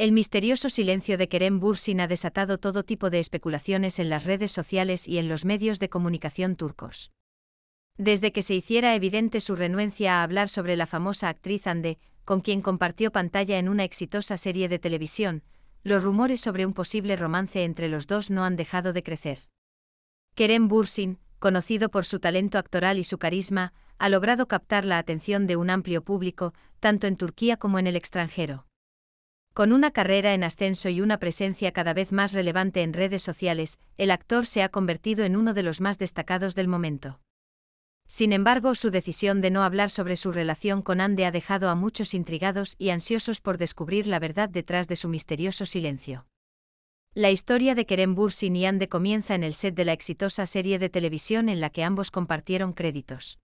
El misterioso silencio de Kerem Bursin ha desatado todo tipo de especulaciones en las redes sociales y en los medios de comunicación turcos. Desde que se hiciera evidente su renuencia a hablar sobre la famosa actriz Ande, con quien compartió pantalla en una exitosa serie de televisión, los rumores sobre un posible romance entre los dos no han dejado de crecer. Kerem Bursin, conocido por su talento actoral y su carisma, ha logrado captar la atención de un amplio público, tanto en Turquía como en el extranjero. Con una carrera en ascenso y una presencia cada vez más relevante en redes sociales, el actor se ha convertido en uno de los más destacados del momento. Sin embargo, su decisión de no hablar sobre su relación con Ande ha dejado a muchos intrigados y ansiosos por descubrir la verdad detrás de su misterioso silencio. La historia de Kerem Bursin y Ande comienza en el set de la exitosa serie de televisión en la que ambos compartieron créditos.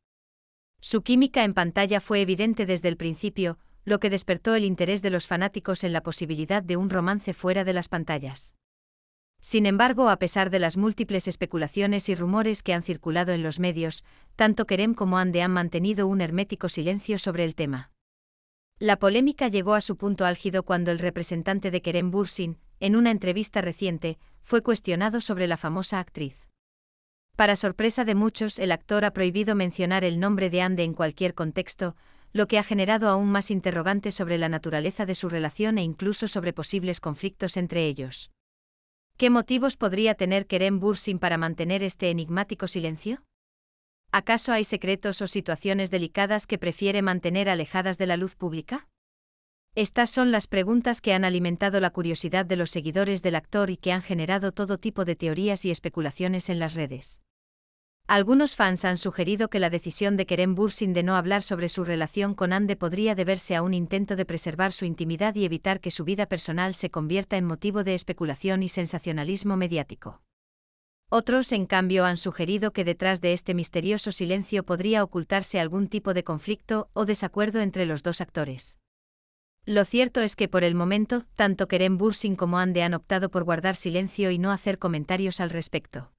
Su química en pantalla fue evidente desde el principio, lo que despertó el interés de los fanáticos en la posibilidad de un romance fuera de las pantallas. Sin embargo, a pesar de las múltiples especulaciones y rumores que han circulado en los medios, tanto Kerem como Ande han mantenido un hermético silencio sobre el tema. La polémica llegó a su punto álgido cuando el representante de Kerem Bursin, en una entrevista reciente, fue cuestionado sobre la famosa actriz. Para sorpresa de muchos, el actor ha prohibido mencionar el nombre de Ande en cualquier contexto, lo que ha generado aún más interrogantes sobre la naturaleza de su relación e incluso sobre posibles conflictos entre ellos. ¿Qué motivos podría tener Kerem Bursin para mantener este enigmático silencio? ¿Acaso hay secretos o situaciones delicadas que prefiere mantener alejadas de la luz pública? Estas son las preguntas que han alimentado la curiosidad de los seguidores del actor y que han generado todo tipo de teorías y especulaciones en las redes. Algunos fans han sugerido que la decisión de Kerem Bursin de no hablar sobre su relación con Ande podría deberse a un intento de preservar su intimidad y evitar que su vida personal se convierta en motivo de especulación y sensacionalismo mediático. Otros, en cambio, han sugerido que detrás de este misterioso silencio podría ocultarse algún tipo de conflicto o desacuerdo entre los dos actores. Lo cierto es que por el momento, tanto Kerem Bursin como Ande han optado por guardar silencio y no hacer comentarios al respecto.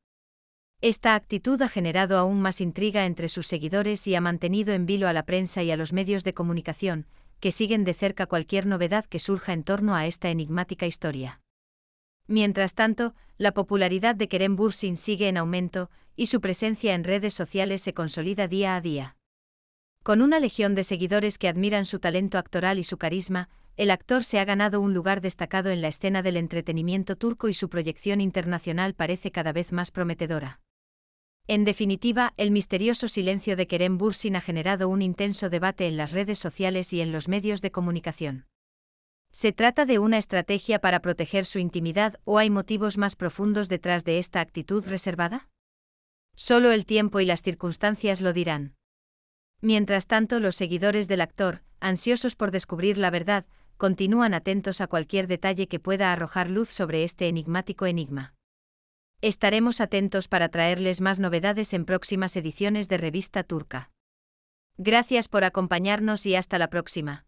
Esta actitud ha generado aún más intriga entre sus seguidores y ha mantenido en vilo a la prensa y a los medios de comunicación, que siguen de cerca cualquier novedad que surja en torno a esta enigmática historia. Mientras tanto, la popularidad de Kerem Bursin sigue en aumento, y su presencia en redes sociales se consolida día a día. Con una legión de seguidores que admiran su talento actoral y su carisma, el actor se ha ganado un lugar destacado en la escena del entretenimiento turco y su proyección internacional parece cada vez más prometedora. En definitiva, el misterioso silencio de Kerem Bursin ha generado un intenso debate en las redes sociales y en los medios de comunicación. ¿Se trata de una estrategia para proteger su intimidad o hay motivos más profundos detrás de esta actitud reservada? Solo el tiempo y las circunstancias lo dirán. Mientras tanto, los seguidores del actor, ansiosos por descubrir la verdad, continúan atentos a cualquier detalle que pueda arrojar luz sobre este enigmático enigma. Estaremos atentos para traerles más novedades en próximas ediciones de Revista Turca. Gracias por acompañarnos y hasta la próxima.